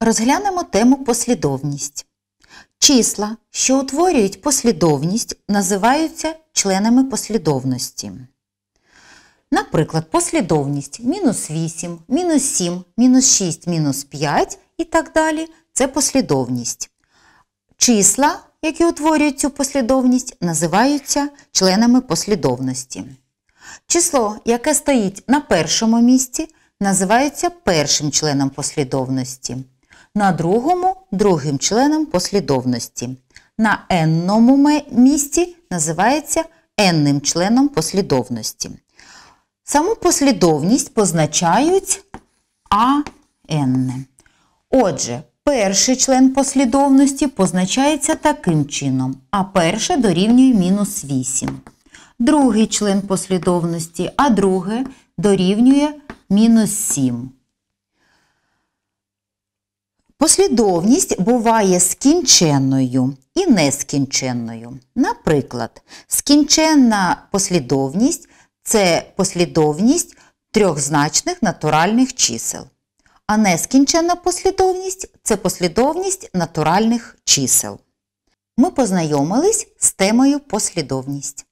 Розглянемо тему послідовність. Числа, що утворюють послідовність, називаються членами послідовності. Наприклад, послідовність мінус 8, мінус 7, мінус 6, мінус 5 і так далі це послідовність. Числа, які утворюють цю послідовність, називаються членами послідовності. Число, яке стоїть на першому місці, називається першим членом послідовності на другому другим членом послідовності. На енному місці називається енним членом послідовності. Саму послідовність позначають АН. Отже, перший член послідовності позначається таким чином, а перше дорівнює мінус 8. Другий член послідовності, а друге дорівнює мінус 7. Послідовність буває скінченною і нескінченною. Наприклад, скінченна послідовність це послідовність трьохзначних натуральних чисел, а нескінченна послідовність це послідовність натуральних чисел. Ми познайомились з темою послідовність.